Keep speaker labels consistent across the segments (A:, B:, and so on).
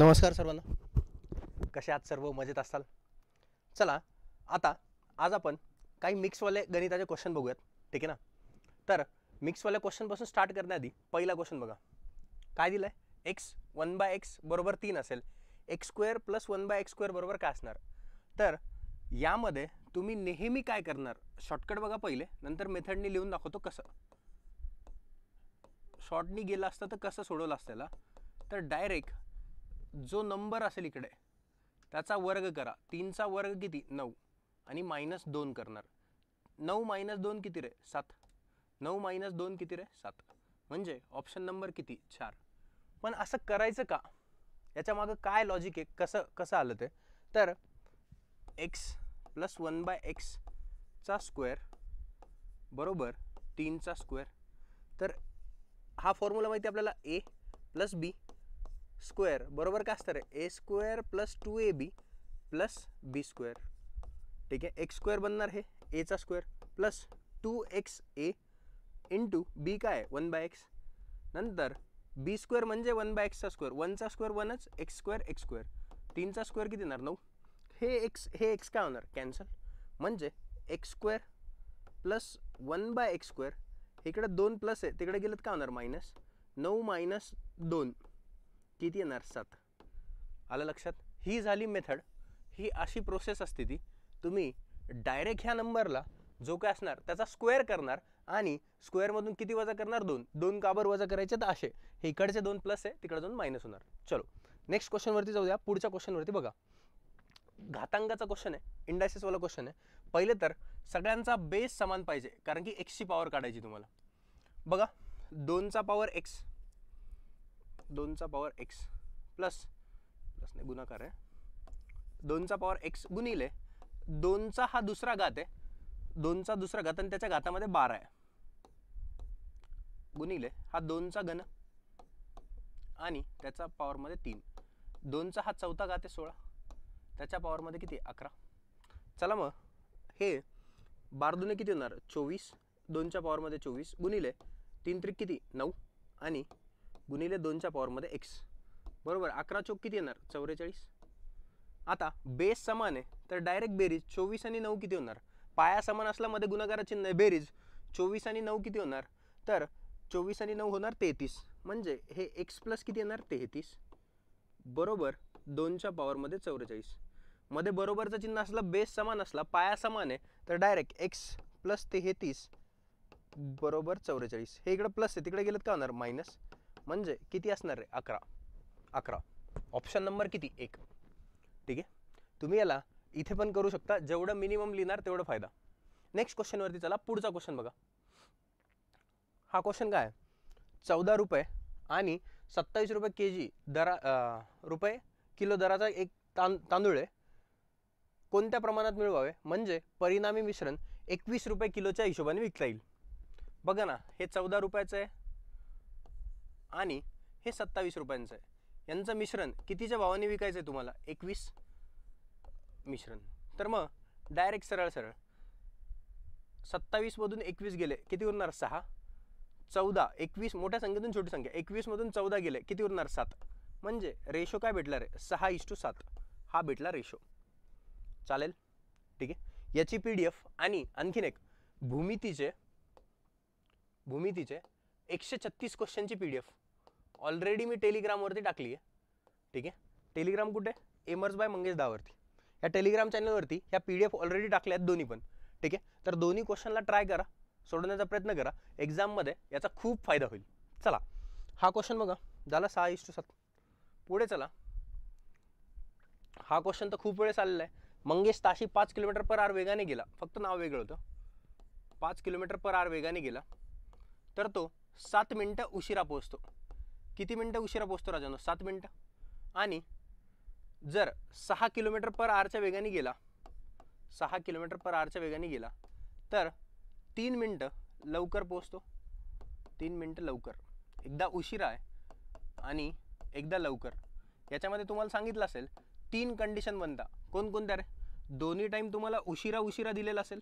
A: नमस्कार सर्वांना कसे आहात सर्व मजेत असाल चला आता आज आपण काही मिक्सवाले गणिताचे क्वेश्चन बघूयात ठीक आहे ना तर मिक्सवाल्या क्वेश्चनपासून स्टार्ट करण्याआधी पहिला क्वेश्चन बघा काय दिलं आहे एक्स वन बाय एक्स बरोबर तीन असेल X square plus one by X square बरोबर काय असणार तर यामध्ये तुम्ही नेहमी काय करणार शॉर्टकट बघा पहिले नंतर मेथडनी लिहून दाखवतो कसं शॉर्टनी गेलं असतं तर कसं सोडवलं असतेला तर डायरेक्ट जो नंबर असेल इकडे त्याचा वर्ग करा तीनचा वर्ग किती नऊ आणि मायनस दोन करणार नऊ मायनस दोन किती रे सात नऊ मायनस दोन किती रे सात म्हणजे ऑप्शन नंबर किती चार पण असं करायचं का याच्या मागं काय लॉजिक आहे कसं कसं आलं ते तर एक्स प्लस वन बाय एक्सचा स्क्वेअर बरोबर तीनचा स्क्वेअर तर हा फॉर्म्युला माहिती आपल्याला ए प्लस बी स्क्वेअर बरोबर काय असतं आहे A square plus two A B plus B square ठीक आहे एक्स स्क्वेअर बनणार हे एचा square plus two X A into B काय वन बाय एक्स नंतर बी स्क्वेअर म्हणजे वन बाय एक्सचा स्क्वेअर वनचा स्क्वेअर वनच एक्स स्क्वेअर एक्स स्क्वेअर तीनचा स्क्वेअर किती येणार नऊ हे एक्स हे एक्स काय होणार कॅन्सल म्हणजे X square plus one by X square इकडे दोन प्लस आहे तिकडे गेलं तर काय होणार मायनस नऊ मायनस दोन किती येणार सात आलं लक्षात ही झाली मेथड ही अशी प्रोसेस असते ती तुम्ही डायरेक्ट ह्या नंबरला जो काय असणार त्याचा स्क्वेअर करणार आणि स्क्वेअरमधून किती वजा करणार दोन दोन काबर वजा करायचे तर असे हे इकडचे दोन प्लस आहे तिकडे दोन मायनस होणार चलो नेक्स्ट क्वेश्चनवरती जाऊ द्या पुढच्या क्वेश्चनवरती बघा घातांकाचा क्वेश्चन आहे इंडायसिसवाला क्वेश्चन आहे पहिले तर सगळ्यांचा बेस समान पाहिजे कारण की एक्सची पॉवर काढायची तुम्हाला बघा दोनचा पॉवर एक्स दोनचा पॉवर एक्स प्लस प्लस नाही गुणाकार आहे दोनचा पॉवर एक्स गुणिले दोनचा हा दुसरा घात आहे दोनचा दुसरा घात आणि त्याच्या घातामध्ये बारा आहे गुणिले हा दोनचा घन आणि त्याचा पॉवरमध्ये तीन दोनचा हा चौथा घात आहे सोळा त्याच्या पॉवरमध्ये किती अकरा चला मग हे दुने किती होणार चोवीस दोनच्या पॉवरमध्ये चोवीस गुणिले तीन त्रिक किती नऊ आणि गुणिले दोनच्या पॉवरमध्ये एक्स बरोबर अकरा चौक किती येणार चौवेचाळीस आता बेस समान आहे तर डायरेक्ट बेरीज चोवीस आणि नऊ किती होणार पाया समान असल्यामध्ये गुणाकाराची नाही बेरीज चोवीस आणि नऊ किती होणार तर चोवीस आणि नऊ होणार तेहतीस म्हणजे हे एक्स प्लस किती येणार तेहतीस बरोबर दोनच्या पॉवरमध्ये चौवेचाळीस मध्ये बरोबरचं चिन्ह असलं बेस समान असला पाया समान आहे तर डायरेक्ट एक्स प्लस तेहतीस बरोबर चौवेचाळीस हे इकडं प्लस आहे तिकडे गेलं का होणार मायनस म्हणजे किती असणार आहे अकरा अकरा ऑप्शन नंबर किती एक ठीक आहे तुम्ही याला इथे पण करू शकता जेवढं मिनिमम लिहिणार तेवढा फायदा नेक्स्ट क्वेश्चनवरती चला पुढचा क्वेश्चन बघा हा क्वेश्चन काय आहे चौदा रुपये आणि सत्तावीस रुपये के जी दरा रुपये किलो दराचा एक तां तांदूळ आहे कोणत्या प्रमाणात मिळवावे म्हणजे परिणामी मिश्रण एकवीस रुपये किलोच्या हिशोबाने विकता येईल बघा ना हे चौदा रुपयाचं आहे आणि हे सत्तावीस रुपयांचं आहे यांचं मिश्रण कितीच्या भावाने विकायचं आहे तुम्हाला एकवीस मिश्रण तर मग डायरेक्ट सरळ सरळ सत्तावीसमधून एकवीस गेले किती उरणार सहा चौदा एकवीस मोठ्या संख्येतून छोटी संख्या एकवीसमधून चौदा गेले किती उरणार सात म्हणजे रेशो काय भेटला रे सहा टू सात हा भेटला रेशो चालेल ठीक आहे याची पी डी एफ आणि आणखीन एक भूमितीचे भूमितीचे एकशे छत्तीस क्वेश्चनची पी डी एफ ऑलरेडी मी टेलिग्रामवरती टाकली आहे ठीक आहे टेलिग्राम कुठे एमर्स बाय मंगेश दावरती या टेलिग्राम चॅनलवरती ह्या पी डी एफ ऑलरेडी टाकल्या आहेत दोन्ही पण ठीक आहे तर दोन्ही क्वेश्चनला ट्राय करा सोडवण्याचा प्रयत्न करा एक्झाममध्ये याचा खूप फायदा होईल चला हा क्वेश्चन बघा झाला सहा इस टू सात पुढे चला हा क्वेश्चन तर खूप वेळेस आलेला आहे मंगेश ताशी पाच किलोमीटर पर आर वेगाने गेला फक्त नाव वेगळं होतं पाच किलोमीटर पर आर वेगाने गेला तर तो सात मिनटं उशिरा पोचतो किती मिनटं उशिरा पोचतो राजानो सात मिनटं आणि जर सहा किलोमीटर पर आरच्या वेगाने गेला सहा किलोमीटर पर आरच्या वेगाने गेला तर तीन मिनटं लवकर पोचतो तीन मिनटं लवकर एकदा उशिरा आहे आणि एकदा लवकर याच्यामध्ये तुम्हाला सांगितलं असेल तीन कंडिशन बनता कोणकोणत्या रे दोन्ही टाईम तुम्हाला उशिरा उशिरा दिलेला असेल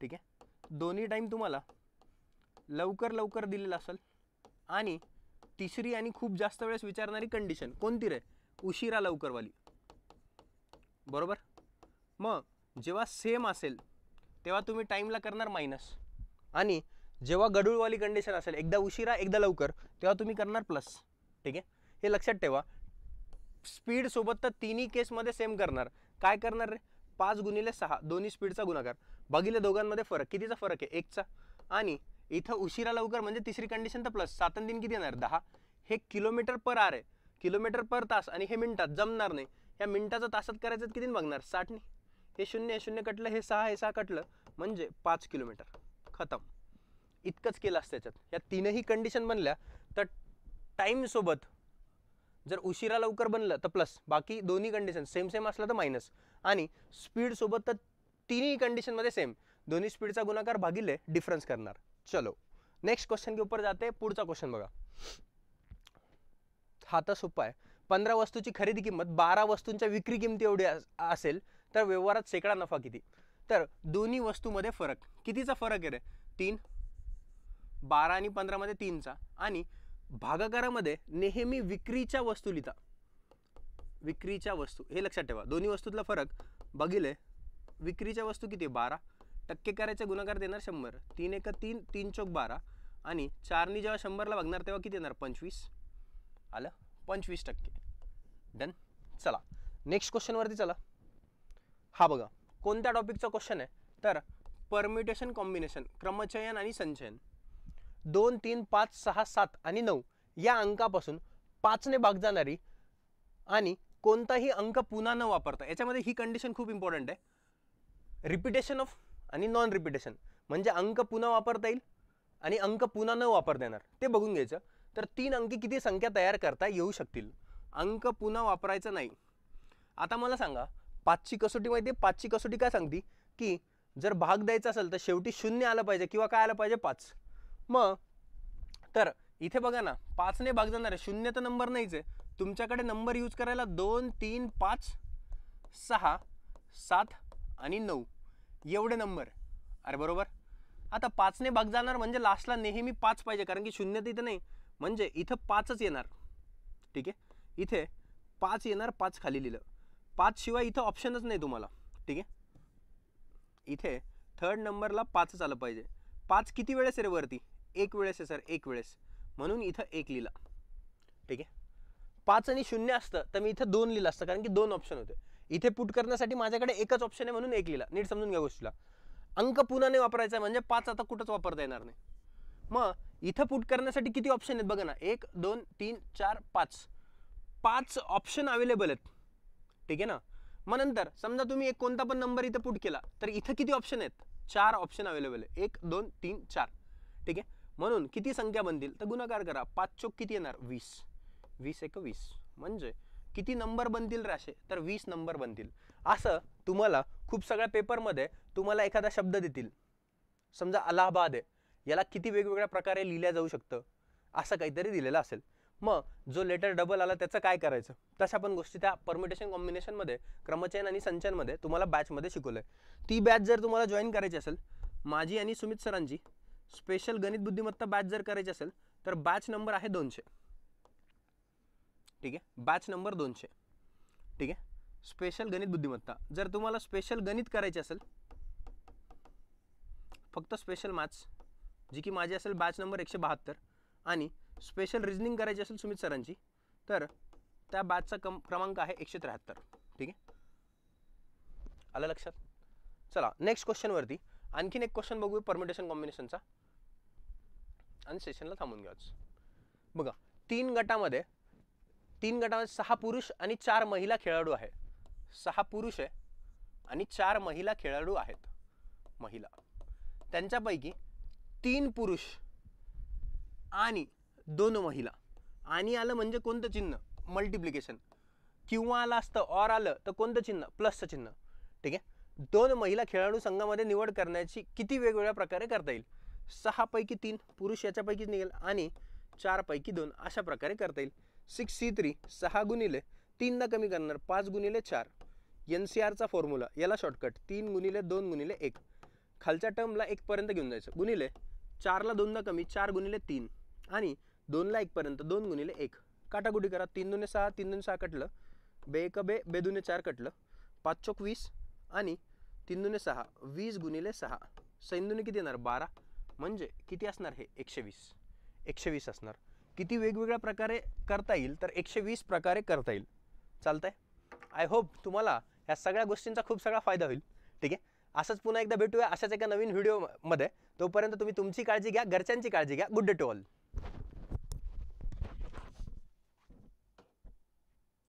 A: ठीक आहे दोन्ही टाईम तुम्हाला लवकर लवकर दिलेला असेल आणि तिसरी आणि खूप जास्त वेळेस विचारणारी कंडिशन कोणती रे उशिरा लवकरवाली बरोबर मग जेव्हा सेम असेल तेव्हा तुम्ही टाईमला करणार मायनस आणि जेव्हा गडूळवाली कंडिशन असेल एकदा उशिरा एकदा लवकर तेव्हा तुम्ही करणार प्लस ठीक आहे हे लक्षात ठेवा स्पीडसोबत तर तिन्ही केसमध्ये सेम करणार काय करणार रे पाच गुणिले सहा दोन्ही स्पीडचा गुणाकार बघिले दोघांमध्ये फरक कितीचा फरक आहे एकचा आणि इथं उशिरा लवकर म्हणजे तिसरी कंडिशन तर प्लस सातन दिन किती येणार दहा हे किलोमीटर पर आर आहे किलोमीटर पर तास आणि हे मिनटात जमणार नाही या मिनटाचं तासात करायचं किती बघणार साठने हे शून्य हे शून्य कटलं हे सहा हे सहा कटलं म्हणजे पाच किलोमीटर खतम इतकंच केलं असतं त्याच्यात या तीनही कंडिशन बनल्या तर टाईमसोबत जर उशिरा लवकर बनलं तर प्लस बाकी दोन्ही कंडिशन सेम सेम असलं तर मायनस आणि स्पीडसोबत तर तिन्ही कंडिशनमध्ये सेम दोन्ही स्पीडचा गुणाकार भागिले डिफरन्स करणार चलो नेक्स्ट क्वेश्चन के ऊपर जाते पुढचा क्वेश्चन बघा हा तर सोपा आहे पंधरा वस्तूची खरेदी किंमत बारा वस्तूंच्या विक्री किंमती एवढी असेल तर व्यवहारात शेकडा नफा किती तर दोन्ही वस्तूमध्ये फरक कितीचा फरक आहे रे तीन बारा आणि पंधरामध्ये तीनचा आणि भागाकारामध्ये नेहमी विक्रीच्या वस्तू लिहिता विक्रीच्या वस्तू हे लक्षात ठेवा दोन्ही वस्तूतला फरक बघिले विक्रीच्या वस्तू किती बारा टक्के करायचा गुणाकार देणार शंभर तीन एक तीन तीन चौक बारा आणि चारने जेव्हा शंभरला बघणार तेव्हा किती येणार पंचवीस आलं पंचवीस टक्के डन चला नेक्स्ट क्वेश्चनवरती चला हा बघा कोणत्या टॉपिकचा क्वेश्चन आहे तर परम्युटेशन कॉम्बिनेशन क्रमचयन आणि संचयन दोन तीन पाच सहा सात आणि नऊ या अंकापासून पाचने भाग जाणारी आणि कोणताही अंक पुन्हा न वापरता याच्यामध्ये ही कंडिशन खूप इम्पॉर्टंट आहे रिपिटेशन ऑफ आणि नॉन रिपिटेशन म्हणजे अंक पुन्हा वापरता येईल आणि अंक पुन्हा न वापर देणार ते बघून घ्यायचं तर तीन अंकी किती संख्या तयार करता येऊ शकतील अंक पुन्हा वापरायचं नाही आता मला सांगा पाचची कसोटी माहिती आहे पाचची कसोटी काय सांगते की जर भाग द्यायचा असेल तर शेवटी शून्य आलं पाहिजे किंवा काय आलं पाहिजे पाच मग तर इथे बघा ना पाचने भाग जाणार आहे शून्य तर नंबर नाहीच आहे तुमच्याकडे नंबर यूज करायला दोन तीन पाच सहा सात आणि नऊ एवढे नंबर अरे बरोबर आता पाचने भाग जाणार म्हणजे लास्टला नेहमी पाच पाहिजे कारण की शून्य तर नाही म्हणजे इथं पाचच येणार ठीक आहे इथे पाच येणार पाच खाली लिहिलं पाच शिवाय इथं ऑप्शनच नाही तुम्हाला ठीक आहे इथे थर्ड नंबरला पाचच आलं पाहिजे पाच किती वेळेस रे वरती एक वेळेस आहे सर एक वेळेस म्हणून इथं एक लिहिला ठीक आहे पाच आणि शून्य असतं तर मी इथं दोन लिहिलं असतं कारण की दोन ऑप्शन होते इथे पुट करण्यासाठी माझ्याकडे एकच ऑप्शन आहे म्हणून एक लिहिला नीट समजून घ्या गोष्टीला अंक पुन्हा वापरायचा म्हणजे पाच आता कुठंच वापरता येणार नाही मग इथं पुट करण्यासाठी किती ऑप्शन आहेत बघा ना एक दोन तीन चार पाच पाच ऑप्शन अवेलेबल आहेत ठीक आहे ना मग नंतर समजा तुम्ही एक कोणता पण नंबर इथं पुट केला तर इथं किती ऑप्शन आहेत चार ऑप्शन अवेलेबल आहे एक दोन तीन चार ठीक आहे म्हणून किती संख्या बनतील तर गुणाकार करा पाच चोक किती येणार वीस वीस एक वीस म्हणजे किती नंबर बनतील राशे तर वीस नंबर बनतील असं तुम्हाला खूप सगळ्या पेपरमध्ये तुम्हाला एखादा शब्द देतील समजा अलाहाबाद आहे याला किती वेगवेगळ्या प्रकारे लिहिल्या जाऊ शकतं असं काहीतरी दिलेलं असेल मग जो लेटर डबल आला त्याचं काय करायचं तशा पण गोष्टी त्या परमिटेशन कॉम्बिनेशनमध्ये क्रमचयन आणि संचयनमध्ये तुम्हाला बॅचमध्ये शिकवलं आहे ती बॅच जर तुम्हाला जॉईन करायची असेल माझी आणि सुमित सरांची स्पेशल गणित बुद्धिमत्ता बॅच जर करायची असेल तर बॅच नंबर आहे दोनशे ठीक आहे बॅच नंबर दोनशे ठीक आहे स्पेशल गणित बुद्धिमत्ता जर तुम्हाला स्पेशल गणित करायचे असेल फक्त स्पेशल मॅथ्स जी की माझी असेल बॅच नंबर एकशे बहात्तर आणि स्पेशल रिजनिंग करायची असेल सुमित सरांची तर त्या बॅचचा कम क्रमांक आहे एकशे त्र्याहत्तर ठीक आहे आलं लक्षात चला नेक्स्ट क्वेश्चनवरती आणखीन एक क्वेश्चन बघूया परमिटेशन कॉम्बिनेशनचा आणि सेशनला थांबून घ्याच बघा तीन गटामध्ये तीन गटामध्ये सहा पुरुष आणि चार महिला खेळाडू आहे सहा पुरुष आहे आणि चार महिला खेळाडू आहेत महिला त्यांच्यापैकी तीन पुरुष आणि दोन महिला आणि आलं म्हणजे कोणतं चिन्ह मल्टिप्लिकेशन किंवा आलं असतं ऑर आलं तर कोणतं चिन्ह प्लसचं चिन्ह ठीक आहे दोन महिला खेळाडू संघामध्ये निवड करण्याची किती वेगवेगळ्या प्रकारे करता येईल सहापैकी तीन पुरुष याच्यापैकी निघेल आणि चारपैकी दोन अशा प्रकारे करता येईल सिक्स सी थ्री सहा गुणिले तीनदा कमी करणार पाच गुणिले चार एन सी आरचा फॉर्म्युला याला शॉर्टकट तीन गुणिले दोन गुणिले एक खालच्या टर्मला एकपर्यंत घेऊन जायचं गुणिले चारला दोनदा कमी चार गुणिले तीन आणि दोनला एकपर्यंत दोन गुणिले एक काटाकुटी करा तीन दुने सहा तीन दोन सहा कटलं बे एक बे बे दुने चार कटलं पाच चोक वीस आणि तीन दुने सहा वीस गुणिले सहा सैन दुने किती येणार बारा म्हणजे किती असणार हे एकशे वीस एकशे वीस असणार किती वेगवेगळ्या प्रकारे करता येईल तर एकशे वीस प्रकारे करता येईल चालतंय आय होप तुम्हाला ह्या सगळ्या गोष्टींचा खूप सगळा फायदा होईल ठीक आहे असंच पुन्हा एकदा भेटूया अशाच एका नवीन व्हिडिओमध्ये तोपर्यंत तुम्ही तुमची काळजी घ्या घरच्यांची काळजी घ्या गुड डे टू ऑल